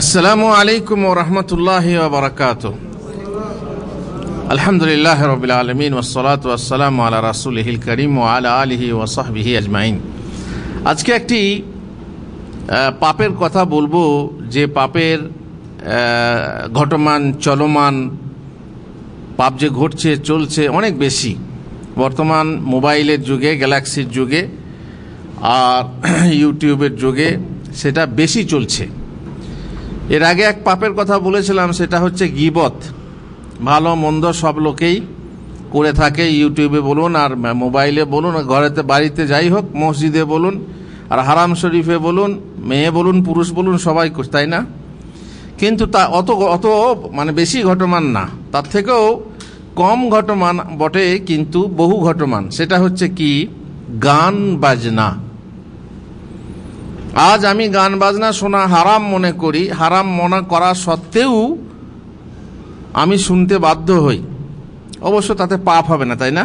আসসালামু আলাইকুম ও রহমতুল্লাহ বারকাত আলহামদুলিল্লাহ রবিল আলমিন ওসলাত আসসালাম আলা রাসুলহিল করিম ও আলা আলহি ওসাহবিহি আজমাইন আজকে একটি পাপের কথা বলবো যে পাপের ঘটমান চলমান পাপ যে ঘটছে চলছে অনেক বেশি বর্তমান মোবাইলের যুগে গ্যালাক্সির যুগে আর ইউটিউবের যুগে সেটা বেশি চলছে এর আগে এক পাপের কথা বলেছিলাম সেটা হচ্ছে গিবত ভালো মন্দ সব লোকেই করে থাকে ইউটিউবে বলুন আর মোবাইলে বলুন ঘরেতে বাড়িতে যাই হোক মসজিদে বলুন আর হারাম শরীফে বলুন মেয়ে বলুন পুরুষ বলুন সবাই তাই না কিন্তু তা অত অত মানে বেশি ঘটমান না তার থেকেও কম ঘটমান বটে কিন্তু বহু ঘটমান সেটা হচ্ছে কি গান বাজনা আজ আমি গান বাজনা শোনা হারাম মনে করি হারাম মনে করা সত্ত্বেও আমি শুনতে বাধ্য হই অবশ্য তাতে পাপ হবে না তাই না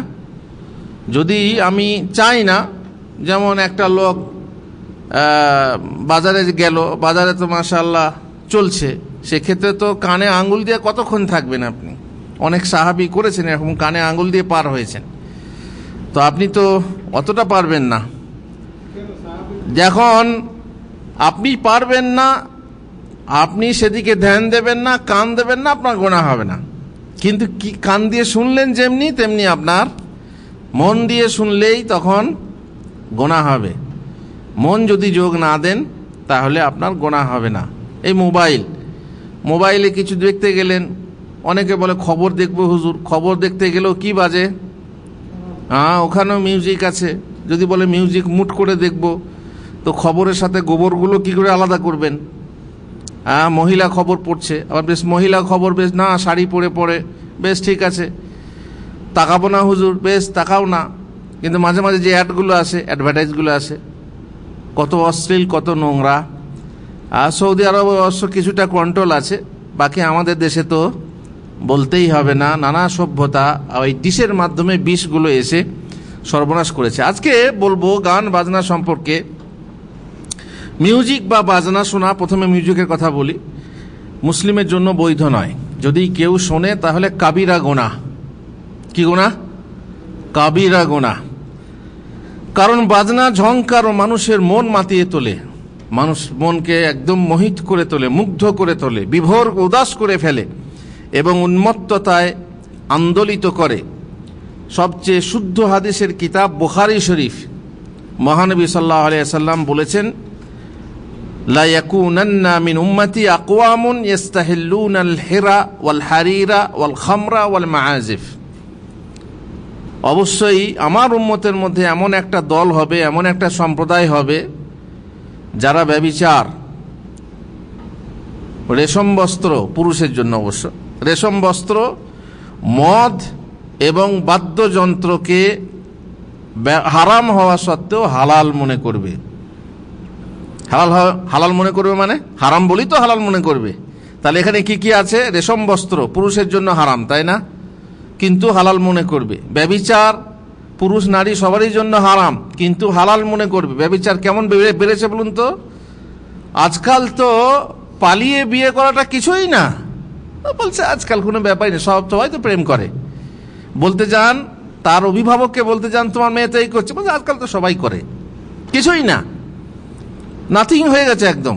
যদি আমি চাই না যেমন একটা লোক বাজারে গেল বাজারে তো মাসাল্লাহ চলছে সেক্ষেত্রে তো কানে আঙ্গুল দিয়ে কতক্ষণ থাকবেন আপনি অনেক সাহাবি করেছেন এরকম কানে আঙ্গুল দিয়ে পার হয়েছেন তো আপনি তো অতটা পারবেন না যখন আপনি পারবেন না আপনি সেদিকে ধ্যান দেবেন না কান দেবেন না আপনার গোনা হবে না কিন্তু কি কান দিয়ে শুনলেন যেমনি তেমনি আপনার মন দিয়ে শুনলেই তখন গোনা হবে মন যদি যোগ না দেন তাহলে আপনার গোনা হবে না এই মোবাইল মোবাইলে কিছু দেখতে গেলেন অনেকে বলে খবর দেখবো হুজুর খবর দেখতে গেলেও কি বাজে হ্যাঁ ওখানেও মিউজিক আছে যদি বলে মিউজিক মুট করে দেখবো তো খবরের সাথে গোবরগুলো কি করে আলাদা করবেন হ্যাঁ মহিলা খবর পড়ছে আবার বেশ মহিলা খবর বেশ না শাড়ি পরে পরে বেশ ঠিক আছে তাকাবো না হুজুর বেশ তাকাও না কিন্তু মাঝে মাঝে যে অ্যাডগুলো আছে অ্যাডভার্টাইজগুলো আছে কত অশ্লীল কত নোংরা আর সৌদি আরব অবশ্য কিছুটা কন্ট্রোল আছে বাকি আমাদের দেশে তো বলতেই হবে না নানা সভ্যতা ওই ডিশের মাধ্যমে বিষগুলো এসে সর্বনাশ করেছে আজকে বলবো গান বাজনা সম্পর্কে মিউজিক বা বাজনা শোনা প্রথমে মিউজিকের কথা বলি মুসলিমের জন্য বৈধ নয় যদি কেউ শোনে তাহলে কাবিরা গোনা কি গোনা কাবিরা গোনা কারণ বাজনা ঝংকার ও মানুষের মন মাতিয়ে তোলে মানুষ মনকে একদম মোহিত করে তোলে মুগ্ধ করে তোলে বিভোর উদাস করে ফেলে এবং উন্মত্ততায় আন্দোলিত করে সবচেয়ে শুদ্ধ হাদিসের কিতাব বোখারি শরীফ মহানবী সাল্লাহ আলিয়া সাল্লাম বলেছেন ليكونن من أمتي أقوام يستهلون الحرى والحرير والخمر والمعازف অবশ্যই আমার উন্মতের মধ্যে এমন একটা দল হবে এমন একটা সম্প্রদায় হবে যারা ব্যবিচার রেশম বস্ত্র পুরুষের জন্য অবশ্য রেশম বস্ত্র মদ এবং বাদ্যযন্ত্রকে হারাম হওয়া সত্ত্বেও হালাল মনে করবে হালাল হালাল মনে করবে মানে হারাম বলি তো হালাল মনে করবে তাহলে এখানে কি কি আছে রেশম বস্ত্র পুরুষের জন্য হারাম তাই না কিন্তু হালাল মনে করবে ব্যবিচার পুরুষ নারী সবারই জন্য হারাম কিন্তু হালাল মনে করবে ব্যবিচার কেমন বেড়েছে বলুন তো আজকাল তো পালিয়ে বিয়ে করাটা কিছুই না বলছে আজকাল কোনো ব্যাপারই না সব সবাই তো প্রেম করে বলতে যান তার অভিভাবককে বলতে যান তোমার মেয়ে তো এই করছে বলছে আজকাল তো সবাই করে কিছুই না নাথিং হয়ে গেছে একদম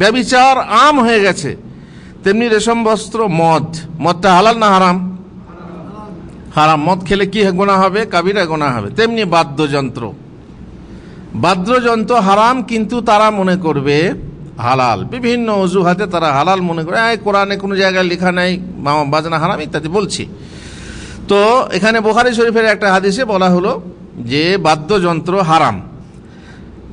ব্যবিচার আম হয়ে গেছে তেমনি রেশম বস্ত্র মদ মদটা হালাল না হারাম হারাম মদ খেলে কি গোনা হবে কাবিরা গোনা হবে তেমনি বাদ্যযন্ত্র বাদ্যযন্ত্র হারাম কিন্তু তারা মনে করবে হালাল বিভিন্ন অজুহাতে তারা হালাল মনে করে এই কোরআনে কোনো জায়গায় লেখা নাই বাজনা হারাম ইত্যাদি বলছি তো এখানে বোখারি শরীফের একটা হাদিসে বলা হলো যে বাদ্যযন্ত্র হারাম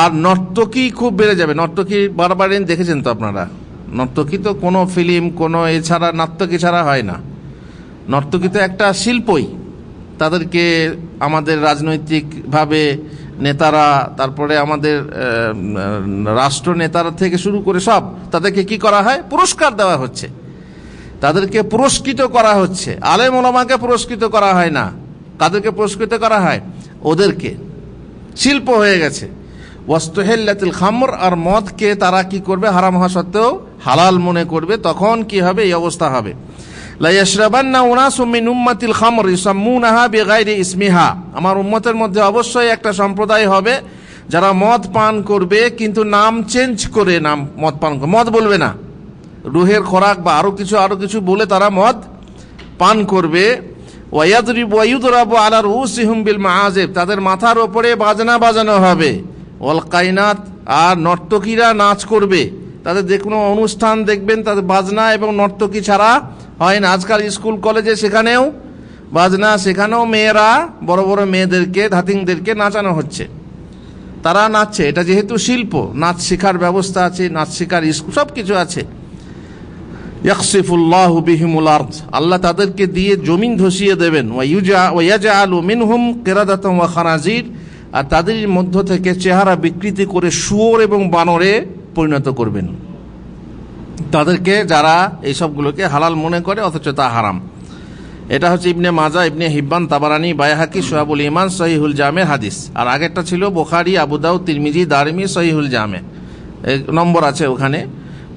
আর নর্তকী খুব বেড়ে যাবে নর্তকী বারবার দেখেছেন তো আপনারা নর্তকী তো কোনো ফিল্ম কোনো এছাড়া নাট্যকী ছাড়া হয় না নর্তকী তো একটা শিল্পই তাদেরকে আমাদের রাজনৈতিকভাবে নেতারা তারপরে আমাদের রাষ্ট্র নেতারা থেকে শুরু করে সব তাদেরকে কি করা হয় পুরস্কার দেওয়া হচ্ছে তাদেরকে পুরস্কৃত করা হচ্ছে আলে মোলামাকে পুরস্কৃত করা হয় না কাদেরকে পুরস্কৃত করা হয় ওদেরকে শিল্প হয়ে গেছে ওয়াস্তহেল্লাতিল খামর আর মদকে তারা কি করবে হারাম হওয়া সত্ত্বেও হালাল মনে করবে তখন কি হবে এই অবস্থা হবে লাইয়াশরাবান্না উনাসুম মিন উম্মাতিল খামর ইসাম্মুনাহা বিগাইরি ইসমিহা আমার উম্মতের মধ্যে অবশ্যই একটা সম্প্রদায় হবে যারা মদ পান করবে কিন্তু নাম চেঞ্জ করে নাম মদ পান করবে মদ বলবে না রুহের খোরাক বা আরও কিছু আরও কিছু বলে তারা মদ পান করবে ওয়াইয়াদরিব ওয়াইউদরাবু আলা রুসিহুম বিল মাআজিব তাদের মাথার ওপরে বাজনা বাজানো হবে অলকাইনাত আর নর্তকীরা নাচ করবে তাদের যে কোনো অনুষ্ঠান দেখবেন তাদের বাজনা এবং নর্তকী ছাড়া হয় না আজকাল স্কুল কলেজে সেখানেও বাজনা সেখানেও মেয়েরা বড় বড় মেয়েদেরকে ধাতিংদেরকে নাচানো হচ্ছে তারা নাচছে এটা যেহেতু শিল্প নাচ শেখার ব্যবস্থা আছে নাচ শেখার স্কুল সব কিছু আছে ইয়াকসিফুল্লাহ বিহিমুল আর্থ আল্লাহ তাদেরকে দিয়ে জমিন ধসিয়ে দেবেন ওয়াইয়াজা আলু মিনহুম কেরাদাতম ওয়া খানাজির আর তাদের মধ্য থেকে চেহারা বিকৃতি করে শুয়োর এবং বানরে পরিণত করবেন তাদেরকে যারা এইসবগুলোকে হালাল মনে করে অথচ তা হারাম এটা হচ্ছে ইবনে মাজা ইবনে হিব্বান তাবারানি বায়াহাকি সোহাবুল ইমান সহিহুল জামের হাদিস আর আগেরটা ছিল বোখারি আবুদাউ তিরমিজি দারমি সহিহুল জামে নম্বর আছে ওখানে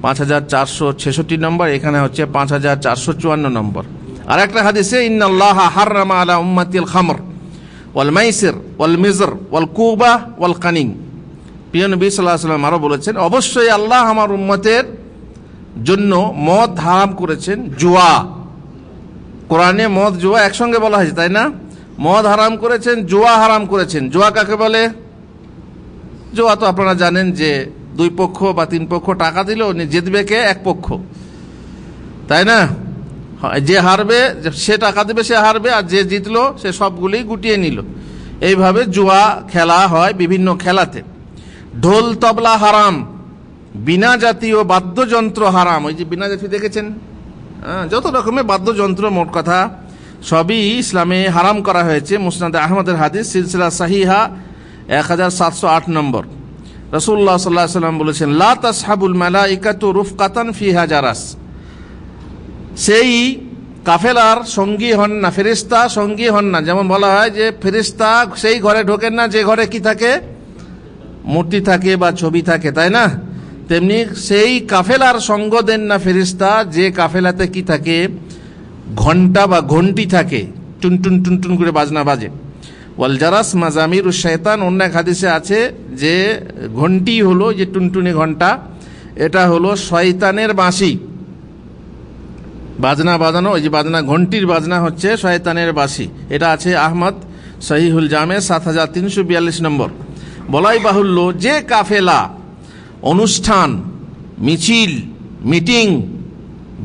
পাঁচ হাজার চারশো ছেষট্টি নম্বর এখানে হচ্ছে পাঁচ হাজার চারশো চুয়ান্ন নম্বর আর একটা হাদিসে ইন্নাল্লাহ রামা আলা উম্মাতিল খামর ওয়াল মাইসির ওয়াল মিজর ওয়াল কুবা ওয়াল কানিং প্রিয় নবী সাল্লাহ সাল্লাম আরও বলেছেন অবশ্যই আল্লাহ আমার উম্মতের জন্য মদ হারাম করেছেন জুয়া কোরআনে মদ জুয়া একসঙ্গে বলা হয়েছে তাই না মদ হারাম করেছেন জুয়া হারাম করেছেন জুয়া কাকে বলে জুয়া তো আপনারা জানেন যে দুই পক্ষ বা তিন পক্ষ টাকা দিল জিতবে কে এক পক্ষ তাই না যে হারবে সে টাকা দেবে সে হারবে আর যে জিতলো সে সবগুলি গুটিয়ে নিল এইভাবে জুয়া খেলা হয় বিভিন্ন খেলাতে ঢোল তবলা হারাম বিনা জাতীয় বাদ্যযন্ত্র হারাম ওই যে বিনা জাতীয় দেখেছেন হ্যাঁ, যত রকমের বাদ্যযন্ত্র মোট কথা সবই ইসলামে হারাম করা হয়েছে মুসনাদ আহমদের হাদিস সিলসিলা সাহিহা এক হাজার সাতশো আট নম্বর রসুল্লাহ সাল্লাহ সাল্লাম বলেছেন লাতা সাবুল মেলা ইকাতু রুফ কাতান ফি জারাস সেই কাফেলার সঙ্গী হন না ফেরিস্তা সঙ্গী হন না যেমন বলা হয় যে ফেরিস্তা সেই ঘরে ঢোকেন না যে ঘরে কি থাকে মূর্তি থাকে বা ছবি থাকে তাই না তেমনি সেই কাফেলার সঙ্গ দেন না ফেরিস্তা যে কাফেলাতে কি থাকে ঘন্টা বা ঘন্টি থাকে টুনটুন টুনটুন করে বাজনা বাজে ওয়ালজারাস মাজামির শেতান অন্য এক হাদিসে আছে যে ঘন্টি হলো যে টুনটুনি ঘন্টা এটা হলো শয়তানের বাঁশি বাজনা বাজানো ওই যে বাজনা ঘন্টির বাজনা হচ্ছে শয়তানের বাসি এটা আছে আহমদ সহিহুল জামে সাত হাজার তিনশো বিয়াল্লিশ নম্বর বলাই বাহুল্য যে কাফেলা অনুষ্ঠান মিছিল মিটিং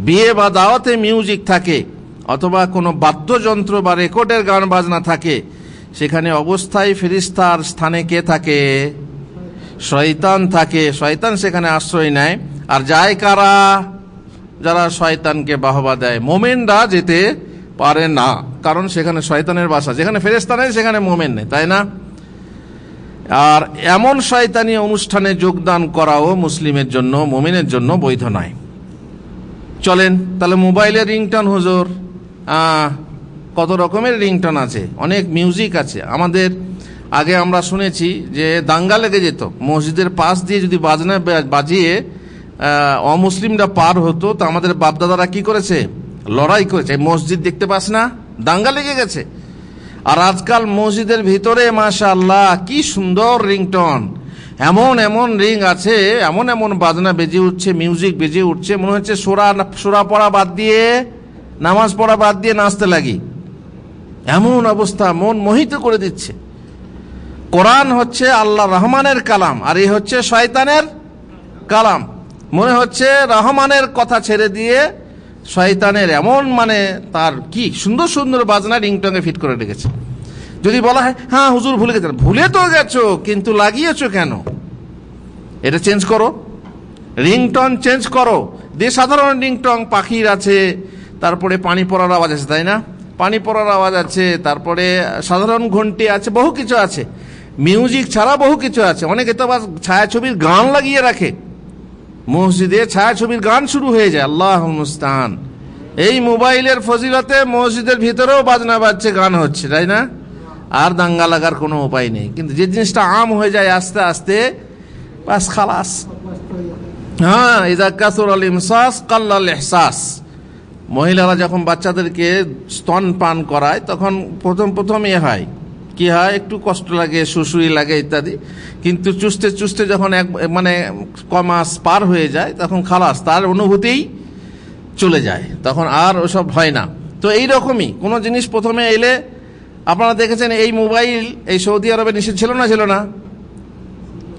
বিয়ে বা দাওয়াতে মিউজিক থাকে অথবা কোনো বাদ্যযন্ত্র বা রেকর্ডের গান বাজনা থাকে সেখানে অবস্থায় ফেরিস্তার স্থানে কে থাকে শয়তান থাকে শয়তান সেখানে আশ্রয় নেয় আর যায় কারা যারা শয়তানকে বাহবা দেয় মোমেনরা যেতে পারে না কারণ সেখানে শয়তানের বাসা যেখানে ফেরেস্তা নেই সেখানে মোমেন নেই তাই না আর এমন শয়তানি অনুষ্ঠানে যোগদান করাও মুসলিমের জন্য মোমিনের জন্য বৈধ নয় চলেন তাহলে মোবাইলের রিংটন হুজুর কত রকমের রিংটন আছে অনেক মিউজিক আছে আমাদের আগে আমরা শুনেছি যে দাঙ্গা লেগে যেত মসজিদের পাশ দিয়ে যদি বাজনা বাজিয়ে অমুসলিমরা পার হতো তো আমাদের বাপদাদারা কি করেছে লড়াই করেছে মসজিদ দেখতে পাস না দাঙ্গা লেগে গেছে আর আজকাল মসজিদের ভিতরে মাসা আল্লাহ কি সুন্দর রিংটন এমন এমন রিং আছে এমন এমন বাজনা বেজে উঠছে মিউজিক বেজে উঠছে মনে হচ্ছে সোরা সোরা পড়া বাদ দিয়ে নামাজ পড়া বাদ দিয়ে নাচতে লাগি এমন অবস্থা মন মোহিত করে দিচ্ছে কোরআন হচ্ছে আল্লাহ রহমানের কালাম আর এই হচ্ছে শয়তানের কালাম মনে হচ্ছে রহমানের কথা ছেড়ে দিয়ে শয়তানের এমন মানে তার কি সুন্দর সুন্দর বাজনা রিংটংয়ে ফিট করে রেখেছে যদি বলা হয় হ্যাঁ হুজুর ভুলে গেছেন ভুলে তো গেছো কিন্তু লাগিয়েছো কেন এটা চেঞ্জ করো রিংটন চেঞ্জ করো যে সাধারণ রিংটং পাখির আছে তারপরে পানি পড়ার আওয়াজ আছে তাই না পানি পড়ার আওয়াজ আছে তারপরে সাধারণ ঘন্টি আছে বহু কিছু আছে মিউজিক ছাড়া বহু কিছু আছে অনেকে তো আবার ছায়াছবির গান লাগিয়ে রাখে মসজিদে ছায়াছবির গান শুরু হয়ে যায় আল্লাহ মুস্তান এই মোবাইলের ফজিলতে মসজিদের ভিতরেও বাজনা বাজছে গান হচ্ছে তাই না আর দাঙ্গা লাগার কোনো উপায় নেই কিন্তু যে জিনিসটা আম হয়ে যায় আস্তে আস্তে বাস খালাস হ্যাঁ ইজা কাসুর আল ইমসাস কাল্লাল এহসাস মহিলারা যখন বাচ্চাদেরকে স্তন পান করায় তখন প্রথম প্রথম ইয়ে হয় কি হয় একটু কষ্ট লাগে শুশুই লাগে ইত্যাদি কিন্তু চুষতে চুষতে যখন এক মানে কমাস পার হয়ে যায় তখন খালাস তার অনুভূতিই চলে যায় তখন আর ওসব হয় না তো এই রকমই কোনো জিনিস প্রথমে এলে আপনারা দেখেছেন এই মোবাইল এই সৌদি আরবে নিষেধ ছিল না ছিল না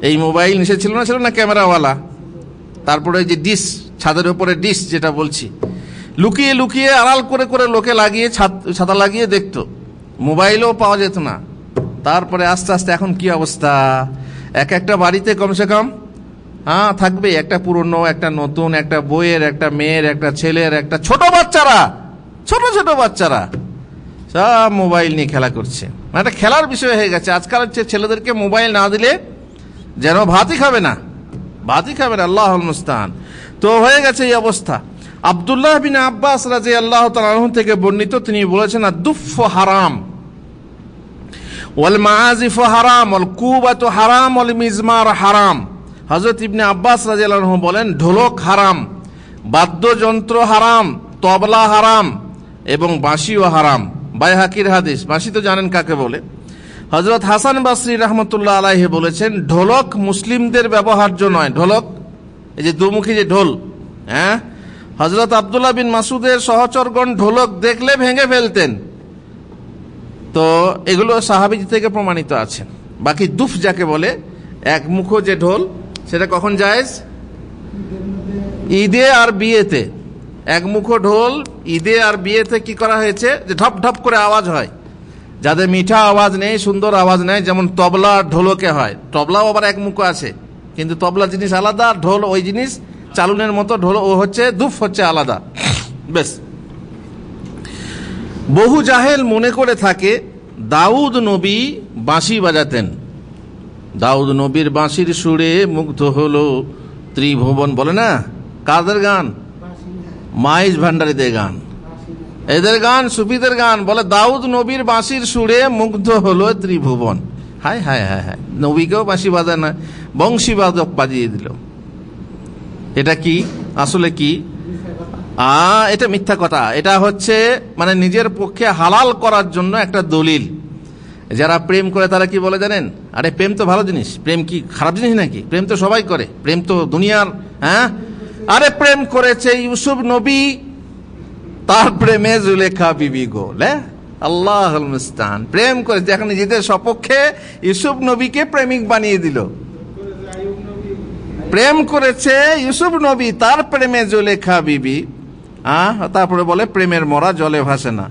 এই মোবাইল নিষেধ ছিল না ছিল না ক্যামেরাওয়ালা তারপরে যে ডিস ছাদের উপরে ডিস যেটা বলছি লুকিয়ে লুকিয়ে আড়াল করে করে লোকে লাগিয়ে ছাতা লাগিয়ে দেখতো মোবাইলও পাওয়া যেত না তারপরে আস্তে আস্তে এখন কি অবস্থা এক একটা বাড়িতে কমসে কম হ্যাঁ থাকবে একটা পুরনো একটা নতুন একটা বইয়ের একটা মেয়ের একটা ছেলের একটা ছোট বাচ্চারা ছোট ছোট বাচ্চারা সব মোবাইল নিয়ে খেলা করছে মানে একটা খেলার বিষয় হয়ে গেছে আজকাল হচ্ছে ছেলেদেরকে মোবাইল না দিলে যেন ভাতই খাবে না ভাতই খাবে না আল্লাহ মুস্তান তো হয়ে গেছে এই অবস্থা আবদুল্লাহ বিন আব্বাস রাজি আল্লাহ তালন থেকে বর্ণিত তিনি বলেছেন দুফ হারাম ওয়াল মাজিফ হারাম অল কুবাত হারাম অল হারাম হজরত ইবনে আব্বাস রাজিয়ালহ বলেন ঢোলক হারাম বাদ্যযন্ত্র হারাম তবলা হারাম এবং বাঁশিও হারাম বাই হাকির হাদিস বাঁশি তো জানেন কাকে বলে হজরত হাসান বাসরি রহমতুল্লাহ আলাহি বলেছেন ঢোলক মুসলিমদের ব্যবহার্য নয় ঢোলক এই যে দুমুখী যে ঢোল হ্যাঁ হজরত আবদুল্লাহ বিন মাসুদের সহচরগণ ঢোলক দেখলে ভেঙে ফেলতেন তো এগুলো সাহাবিজি থেকে প্রমাণিত আছে বাকি দুফ যাকে বলে এক মুখো যে ঢোল সেটা কখন যায় ঈদে আর বিয়েতে এক মুখো ঢোল ঈদে আর বিয়েতে কি করা হয়েছে যে ঢপ ঢপ করে আওয়াজ হয় যাদের মিঠা আওয়াজ নেই সুন্দর আওয়াজ নেই যেমন তবলা আর ঢোলকে হয় তবলাও আবার এক মুখো আছে কিন্তু তবলা জিনিস আলাদা ঢোল ওই জিনিস চালুনের মতো ঢোল ও হচ্ছে দুফ হচ্ছে আলাদা বেশ বহু জাহেল মনে করে থাকে দাউদ নবী বাঁশি বাজাতেন দাউদ নবীর বাঁশির সুরে মুগ্ধ হল ত্রিভুবন বলে না কাদের গান মাইজ ভান্ডারিদের গান এদের গান সুফিদের গান বলে দাউদ নবীর বাঁশির সুরে মুগ্ধ হল ত্রিভুবন হাই হায় হায় হায় নবীকেও বাঁশি বাজায় না বংশীবাদক বাজিয়ে দিল এটা কি আসলে কি এটা মিথ্যা কথা এটা হচ্ছে মানে নিজের পক্ষে হালাল করার জন্য একটা দলিল যারা প্রেম করে তারা কি বলে জানেন আরে প্রেম তো ভালো জিনিস প্রেম কি খারাপ জিনিস নাকি প্রেম তো সবাই করে প্রেম তো দুনিয়ার হ্যাঁ আরে প্রেম করেছে ইউসুফ নবী তার প্রেমে জুলেখা বিবি গোল হ্যাঁ আল্লাহ মুস্তান প্রেম করেছে এখন নিজেদের সপক্ষে ইউসুফ নবীকে প্রেমিক বানিয়ে দিল প্রেম করেছে ইউসুফ নবী তার প্রেমে জুলেখা বিবি তারপরে বলে প্রেমের মরা জলে ভাসে না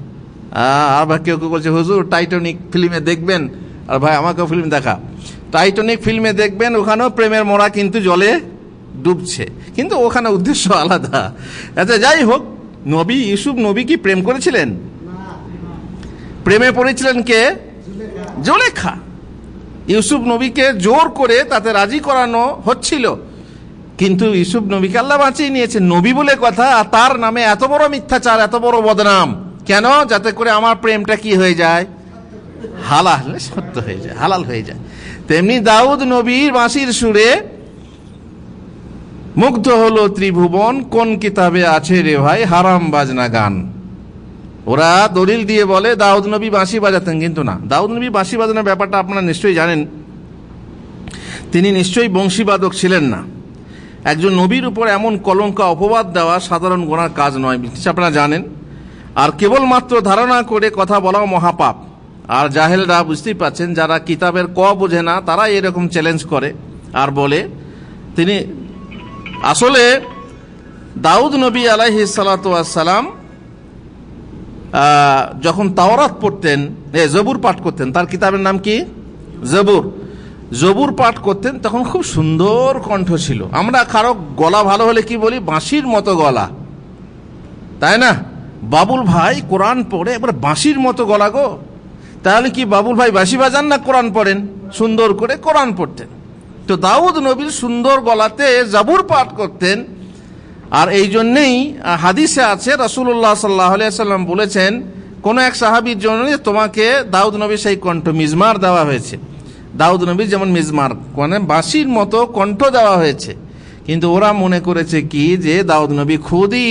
আর ভাই কেউ কেউ বলছে হুজুর টাইটনিক ফিল্মে দেখবেন আর ভাই আমাকেও ফিল্ম দেখা টাইটনিক ফিল্মে দেখবেন ওখানেও প্রেমের মরা কিন্তু জলে ডুবছে কিন্তু ওখানে উদ্দেশ্য আলাদা আচ্ছা যাই হোক নবী ইউসুফ নবী কি প্রেম করেছিলেন প্রেমে পড়েছিলেন কে জোলেখা ইউসুফ নবীকে জোর করে তাতে রাজি করানো হচ্ছিল কিন্তু ইউসুফ নবীকে আল্লাহ বাঁচিয়ে নিয়েছে নবী বলে কথা আর তার নামে এত বড় মিথ্যাচার এত বড় বদনাম কেন যাতে করে আমার প্রেমটা কি হয়ে যায় হালাল সত্য হয়ে যায় হালাল হয়ে যায় তেমনি দাউদ নবীর বাঁশির সুরে মুগ্ধ হলো ত্রিভুবন কোন কিতাবে আছে রে ভাই হারাম বাজনা গান ওরা দলিল দিয়ে বলে দাউদ নবী বাঁশি বাজাতেন কিন্তু না দাউদ নবী বাঁশি বাজানোর ব্যাপারটা আপনারা নিশ্চয়ই জানেন তিনি নিশ্চয়ই বংশীবাদক ছিলেন না একজন নবীর উপর এমন কলঙ্কা অপবাদ দেওয়া সাধারণ গোনার কাজ নয় আপনারা জানেন আর কেবলমাত্র ধারণা করে কথা বলাও মহাপাপ আর জাহেলরা বুঝতেই পাচ্ছেন যারা কিতাবের ক বোঝে না তারা এরকম চ্যালেঞ্জ করে আর বলে তিনি আসলে দাউদ নবী আলাহি সালাম যখন তাওরাত পড়তেন জবুর পাঠ করতেন তার কিতাবের নাম কি জবুর জবুর পাঠ করতেন তখন খুব সুন্দর কণ্ঠ ছিল আমরা কারো গলা ভালো হলে কি বলি বাঁশির মতো গলা তাই না বাবুল ভাই কোরআন পড়ে এবার বাঁশির মতো গলা গো তাহলে কি বাবুল ভাই বাঁশি বাজান না কোরআন পড়েন সুন্দর করে কোরআন পড়তেন তো দাউদ নবীর সুন্দর গলাতে জাবুর পাঠ করতেন আর এই জন্যেই হাদিসে আছে রসুল্লাহ সাল্লাহ সাল্লাম বলেছেন কোনো এক সাহাবির জন্য তোমাকে দাউদ নবী সেই কণ্ঠ মিজমার দেওয়া হয়েছে দাউদ নবী যেমন মিজমার মানে বাঁশির মতো কণ্ঠ দেওয়া হয়েছে কিন্তু ওরা মনে করেছে কি যে দাউদ নবী খুদি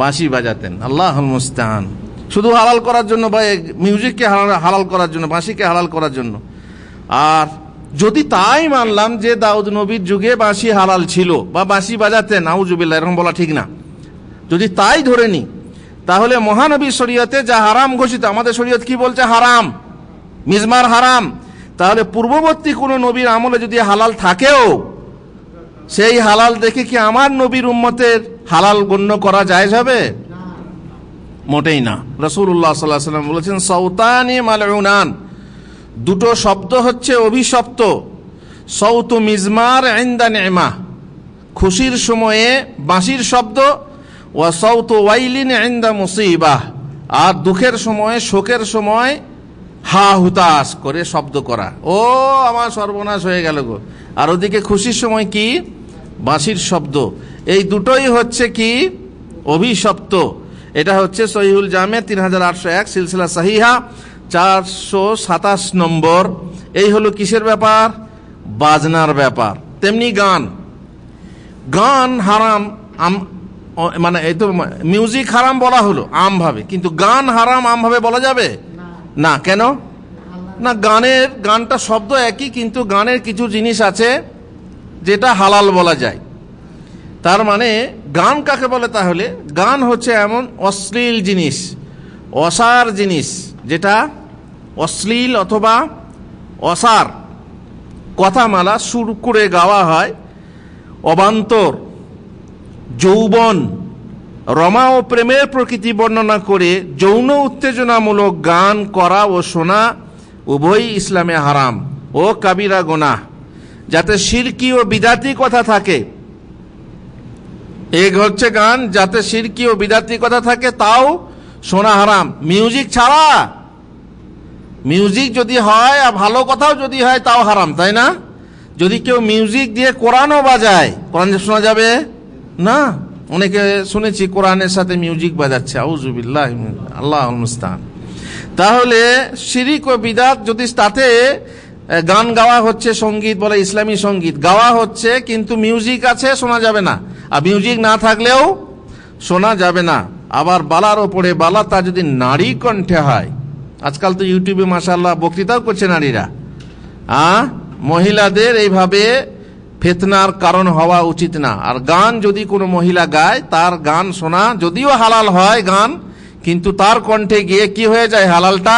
বাঁশি বাজাতেন আল্লাহ মুস্তাহান শুধু হালাল করার জন্য বা মিউজিককে হালাল করার জন্য বাঁশিকে হালাল করার জন্য আর যদি তাই মানলাম যে দাউদ নবীর যুগে বাঁশি হালাল ছিল বা বাঁশি বাজাতেন আউজুবিল্লা এরকম বলা ঠিক না যদি তাই ধরে নিই তাহলে মহানবীর শরীয়তে যা হারাম ঘোষিত আমাদের শরীয়ত কি বলছে হারাম মিজমার হারাম তাহলে পূর্ববর্তী কোনো নবীর আমলে যদি হালাল থাকেও সেই হালাল দেখে কি আমার নবীর উম্মতের হালাল গণ্য করা যায় যাবে মোটেই না রসুল্লাহ সাল্লাহ সাল্লাম বলেছেন সৌতানি মালান দুটো শব্দ হচ্ছে অভিশপ্ত সৌত মিজমার আইন্দা নেমা খুশির সময়ে বাঁশির শব্দ ও সৌত ওয়াইলিন আইন্দা মুসিবাহ আর দুঃখের সময় শোকের সময় হা হুতাস করে শব্দ করা ও আমার সর্বনাশ হয়ে গেল গো আর ওদিকে খুশির সময় কি বাঁশির শব্দ এই দুটোই হচ্ছে কি অভিশপ্ত এটা হচ্ছে সহিউল জামে তিন হাজার আটশো এক সিলসিলা সাহিহা চারশো সাতাশ নম্বর এই হলো কিসের ব্যাপার বাজনার ব্যাপার তেমনি গান গান হারাম মানে এই তো মিউজিক হারাম বলা হলো আমভাবে কিন্তু গান হারাম আমভাবে বলা যাবে না কেন না গানের গানটা শব্দ একই কিন্তু গানের কিছু জিনিস আছে যেটা হালাল বলা যায় তার মানে গান কাকে বলে তাহলে গান হচ্ছে এমন অশ্লীল জিনিস অসার জিনিস যেটা অশ্লীল অথবা অসার কথামালা সুর করে গাওয়া হয় অবান্তর যৌবন রমা ও প্রেমের প্রকৃতি বর্ণনা করে যৌন উত্তেজনামূলক গান করা ও শোনা উভয়ই ইসলামে হারাম ও কাবিরা গোনা যাতে শিরকি ও বিদাতি কথা থাকে এক হচ্ছে গান যাতে শিরকি ও বিদাতি কথা থাকে তাও শোনা হারাম মিউজিক ছাড়া মিউজিক যদি হয় আর ভালো কথাও যদি হয় তাও হারাম তাই না যদি কেউ মিউজিক দিয়ে কোরআনও বাজায় কোরআন শোনা যাবে না অনেকে শুনেছি কোরআনের সাথে মিউজিক বাজাচ্ছে আউজুবিল্লাহ আল্লাহ মুস্তান তাহলে শিরিক ও বিদাত যদি তাতে গান গাওয়া হচ্ছে সঙ্গীত বলে ইসলামী সঙ্গীত গাওয়া হচ্ছে কিন্তু মিউজিক আছে শোনা যাবে না আর মিউজিক না থাকলেও শোনা যাবে না আবার বালার ওপরে বালা তা যদি নারী কণ্ঠে হয় আজকাল তো ইউটিউবে মাসাল্লাহ বক্তৃতাও করছে নারীরা আ মহিলাদের এইভাবে ফেতনার কারণ হওয়া উচিত না আর গান যদি কোনো মহিলা গায় তার গান শোনা যদিও হালাল হয় গান কিন্তু তার কণ্ঠে গিয়ে কি হয়ে যায় হালালটা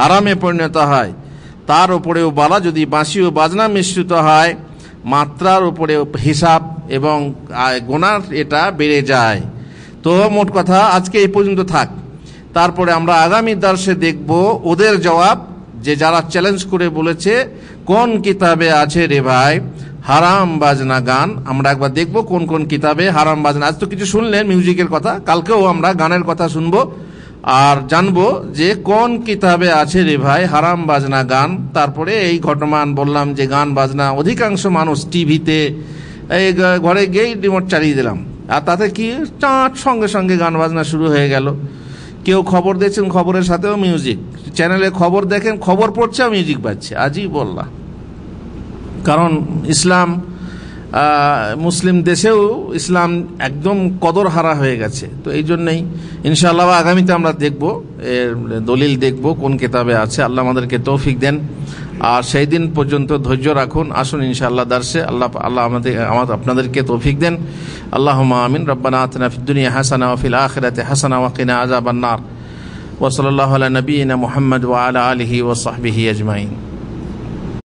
হারামে পরিণত হয় তার উপরেও বালা যদি বাঁশি ও বাজনা মিশ্রিত হয় মাত্রার উপরে হিসাব এবং গোনার এটা বেড়ে যায় তো মোট কথা আজকে এই পর্যন্ত থাক তারপরে আমরা আগামী দর্শে দেখব ওদের জবাব যে যারা চ্যালেঞ্জ করে বলেছে কোন কিতাবে আছে রে ভাই হারাম বাজনা গান আমরা একবার দেখব কোন কোন কিতাবে হারাম বাজনা আজ তো কিছু শুনলেন মিউজিকের কথা কালকেও আমরা গানের কথা শুনবো আর জানবো যে কোন কিতাবে আছে রে ভাই হারাম বাজনা গান তারপরে এই ঘটমান বললাম যে গান বাজনা অধিকাংশ মানুষ টিভিতে এই ঘরে গিয়েই রিমোট চালিয়ে দিলাম আর তাতে কি চাঁট সঙ্গে সঙ্গে গান বাজনা শুরু হয়ে গেল কেউ খবর দিয়েছেন খবরের সাথেও মিউজিক চ্যানেলে খবর দেখেন খবর পড়ছে আর মিউজিক বাজছে আজই বললাম কারণ ইসলাম মুসলিম দেশেও ইসলাম একদম কদর হারা হয়ে গেছে তো এই জন্যই ইনশাআল্লাহ আগামীতে আমরা দেখব এর দলিল দেখব কোন কেতাবে আছে আল্লাহ আমাদেরকে তৌফিক দেন আর সেই দিন পর্যন্ত ধৈর্য রাখুন আসুন ইনশাআল্লাহ দার্সে আল্লাহ আল্লাহ আমাদের আমার আপনাদেরকে তৌফিক দেন আল্লাহ আমিন রব্বানা আতনা ফিদ্দুনিয়া হাসানা ফিল আখরাতে হাসানা ওয়াকিনা আজাবান্নার وصلی اللہ علیہ نبینا محمد و علایہ وصحبہ اجمعین